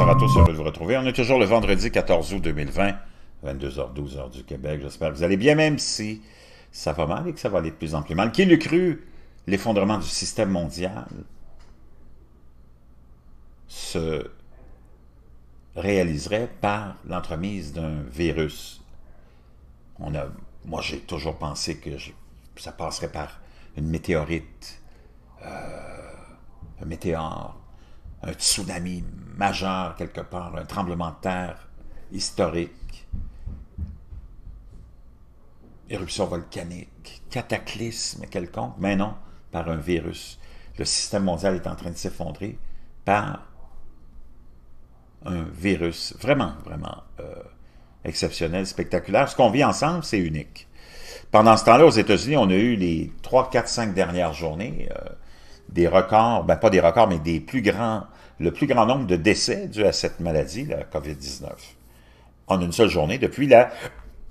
à tous, heureux de vous retrouver. On est toujours le vendredi 14 août 2020, 22h12 h du Québec. J'espère que vous allez bien, même si ça va mal et que ça va aller de plus en plus mal. Qui l'eût cru, l'effondrement du système mondial se réaliserait par l'entremise d'un virus. moi, j'ai toujours pensé que ça passerait par une météorite, euh, un météore, un tsunami majeur quelque part, un tremblement de terre historique, éruption volcanique, cataclysme quelconque, mais non, par un virus. Le système mondial est en train de s'effondrer par un virus vraiment, vraiment euh, exceptionnel, spectaculaire. Ce qu'on vit ensemble, c'est unique. Pendant ce temps-là, aux États-Unis, on a eu les 3, 4, 5 dernières journées euh, des records, ben, pas des records, mais des plus grands le plus grand nombre de décès dus à cette maladie, la COVID-19, en une seule journée depuis la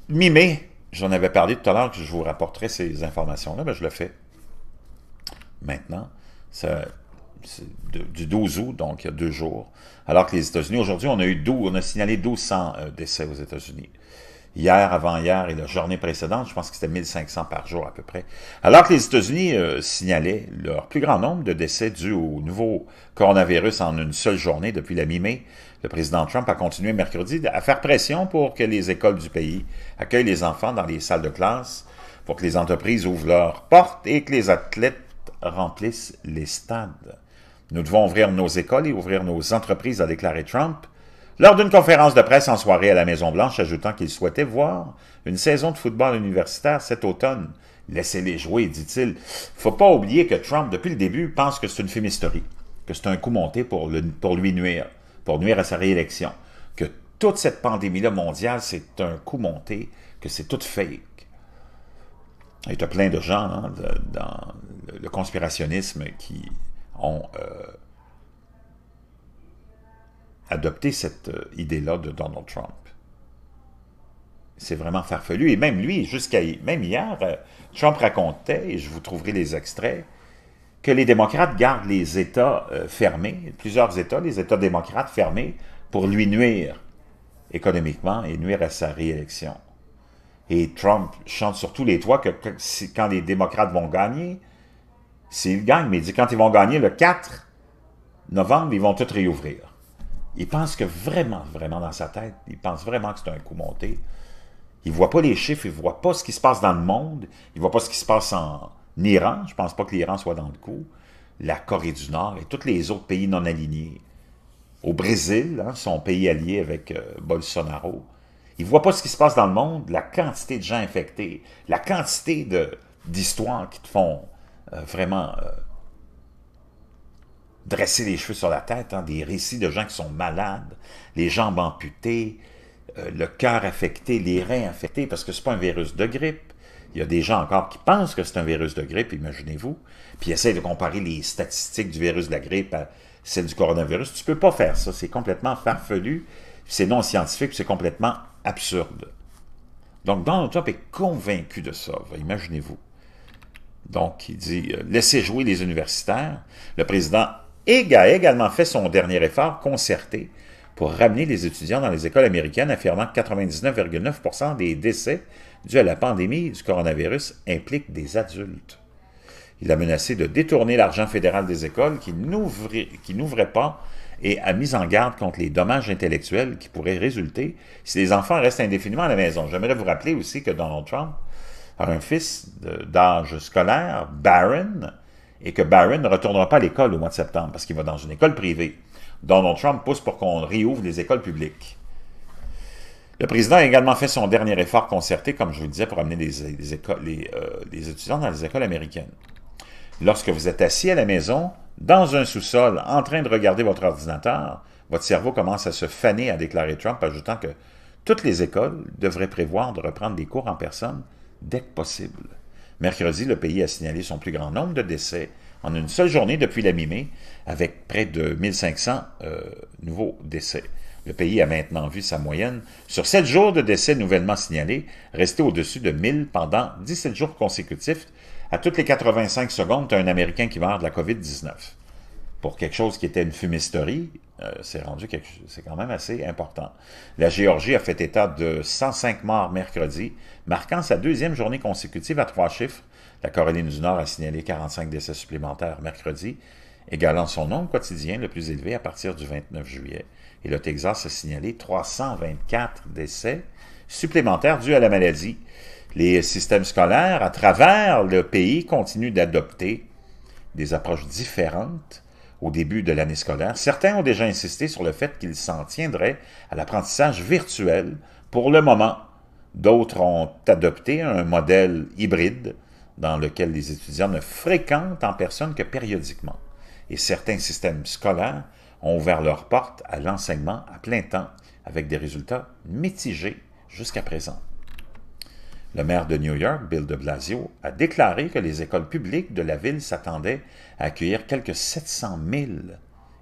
mi-mai. J'en avais parlé tout à l'heure que je vous rapporterai ces informations-là, mais ben, je le fais maintenant. C'est du 12 août, donc il y a deux jours. Alors que les États-Unis, aujourd'hui, on a eu 12, on a signalé 1200 euh, décès aux États-Unis hier, avant-hier et la journée précédente, je pense que c'était 1500 par jour à peu près. Alors que les États-Unis euh, signalaient leur plus grand nombre de décès dus au nouveau coronavirus en une seule journée depuis la mi-mai, le président Trump a continué mercredi à faire pression pour que les écoles du pays accueillent les enfants dans les salles de classe, pour que les entreprises ouvrent leurs portes et que les athlètes remplissent les stades. Nous devons ouvrir nos écoles et ouvrir nos entreprises, a déclaré Trump lors d'une conférence de presse en soirée à la Maison-Blanche, ajoutant qu'il souhaitait voir une saison de football universitaire cet automne. Laissez-les jouer, dit-il. Faut pas oublier que Trump, depuis le début, pense que c'est une fumisterie, que c'est un coup monté pour, lui nuire, pour nuire à sa réélection, que toute cette pandémie-là mondiale, c'est un coup monté, que c'est tout fake. Il y a plein de gens hein, dans le conspirationnisme qui ont euh, adopter cette euh, idée-là de Donald Trump. C'est vraiment farfelu. Et même lui, jusqu'à même hier, euh, Trump racontait, et je vous trouverai les extraits, que les démocrates gardent les États euh, fermés, plusieurs États, les États démocrates fermés, pour lui nuire économiquement et nuire à sa réélection. Et Trump chante sur tous les toits que, quand les démocrates vont gagner, s'ils gagnent, mais il dit quand ils vont gagner le 4 novembre, ils vont tout réouvrir. Il pense que vraiment, vraiment dans sa tête, il pense vraiment que c'est un coup monté. Il ne voit pas les chiffres, il ne voit pas ce qui se passe dans le monde, il ne voit pas ce qui se passe en Iran. Je ne pense pas que l'Iran soit dans le coup. La Corée du Nord et tous les autres pays non alignés. Au Brésil, hein, son pays allié avec euh, Bolsonaro. Il ne voit pas ce qui se passe dans le monde, la quantité de gens infectés, la quantité d'histoires qui te font euh, vraiment euh, dresser les cheveux sur la tête, hein, des récits de gens qui sont malades, les jambes amputées, euh, le cœur affecté, les reins affectés, parce que c'est pas un virus de grippe. Il y a des gens encore qui pensent que c'est un virus de grippe, imaginez-vous, puis essayent de comparer les statistiques du virus de la grippe à celles du coronavirus. Tu peux pas faire ça, c'est complètement farfelu, c'est non scientifique, c'est complètement absurde. Donc Donald Trump est convaincu de ça, imaginez-vous. Donc, il dit euh, laissez jouer les universitaires. Le président et a également fait son dernier effort concerté pour ramener les étudiants dans les écoles américaines, affirmant que 99,9 des décès dus à la pandémie du coronavirus impliquent des adultes. Il a menacé de détourner l'argent fédéral des écoles qui n'ouvrait pas et a mis en garde contre les dommages intellectuels qui pourraient résulter si les enfants restent indéfiniment à la maison. J'aimerais vous rappeler aussi que Donald Trump a un fils d'âge scolaire, Barron, et que Barron ne retournera pas à l'école au mois de septembre parce qu'il va dans une école privée. Donald Trump pousse pour qu'on réouvre les écoles publiques. Le président a également fait son dernier effort concerté, comme je vous le disais, pour amener les, euh, étudiants dans les écoles américaines. Lorsque vous êtes assis à la maison, dans un sous-sol, en train de regarder votre ordinateur, votre cerveau commence à se faner, à déclarer Trump, ajoutant que toutes les écoles devraient prévoir de reprendre des cours en personne dès que possible. Mercredi, le pays a signalé son plus grand nombre de décès en une seule journée depuis la mi-mai, avec près de 1500 euh, nouveaux décès. Le pays a maintenant vu sa moyenne sur 7 jours de décès nouvellement signalés rester au-dessus de 1000 pendant 17 jours consécutifs. À toutes les 85 secondes, un Américain qui meurt de la COVID-19 pour quelque chose qui était une fumisterie, euh, c'est rendu quelque... c'est quand même assez important. La Géorgie a fait état de 105 morts mercredi, marquant sa deuxième journée consécutive à trois chiffres. La Caroline du Nord a signalé 45 décès supplémentaires mercredi, égalant son nombre quotidien le plus élevé à partir du 29 juillet. Et le Texas a signalé 324 décès supplémentaires dus à la maladie. Les systèmes scolaires à travers le pays continuent d'adopter des approches différentes au début de l'année scolaire, certains ont déjà insisté sur le fait qu'ils s'en tiendraient à l'apprentissage virtuel pour le moment. D'autres ont adopté un modèle hybride dans lequel les étudiants ne fréquentent en personne que périodiquement. Et certains systèmes scolaires ont ouvert leurs portes à l'enseignement à plein temps avec des résultats mitigés jusqu'à présent. Le maire de New York, Bill de Blasio, a déclaré que les écoles publiques de la ville s'attendaient à accueillir quelques 700 000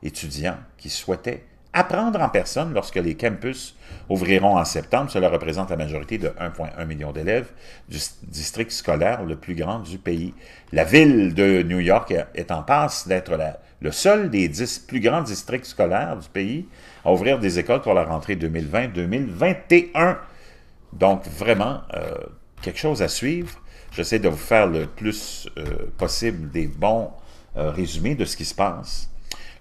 étudiants qui souhaitaient apprendre en personne lorsque les campus ouvriront en septembre. Cela représente la majorité de 1,1 million d'élèves du district scolaire le plus grand du pays. La ville de New York est en passe d'être le seul des 10 plus grands districts scolaires du pays à ouvrir des écoles pour la rentrée 2020-2021. Donc vraiment, euh, quelque chose à suivre. J'essaie de vous faire le plus euh, possible des bons euh, résumés de ce qui se passe.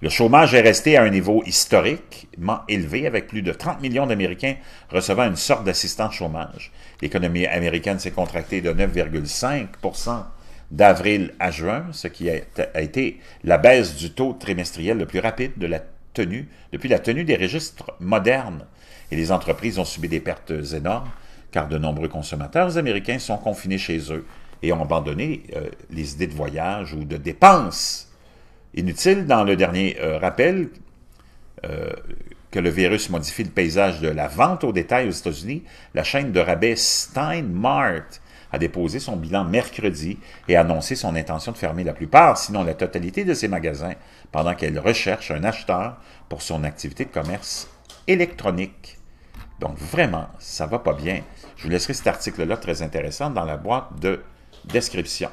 Le chômage est resté à un niveau historiquement élevé, avec plus de 30 millions d'Américains recevant une sorte d'assistance chômage. L'économie américaine s'est contractée de 9,5 d'avril à juin, ce qui a été la baisse du taux trimestriel le plus rapide de la tenue, depuis la tenue des registres modernes. Et les entreprises ont subi des pertes énormes car de nombreux consommateurs américains sont confinés chez eux et ont abandonné euh, les idées de voyage ou de dépenses Inutile, Dans le dernier euh, rappel, euh, que le virus modifie le paysage de la vente au détail aux États-Unis, la chaîne de rabais Steinmart a déposé son bilan mercredi et annoncé son intention de fermer la plupart, sinon la totalité de ses magasins, pendant qu'elle recherche un acheteur pour son activité de commerce électronique. Donc vraiment, ça va pas bien. Je vous laisserai cet article-là très intéressant dans la boîte de description.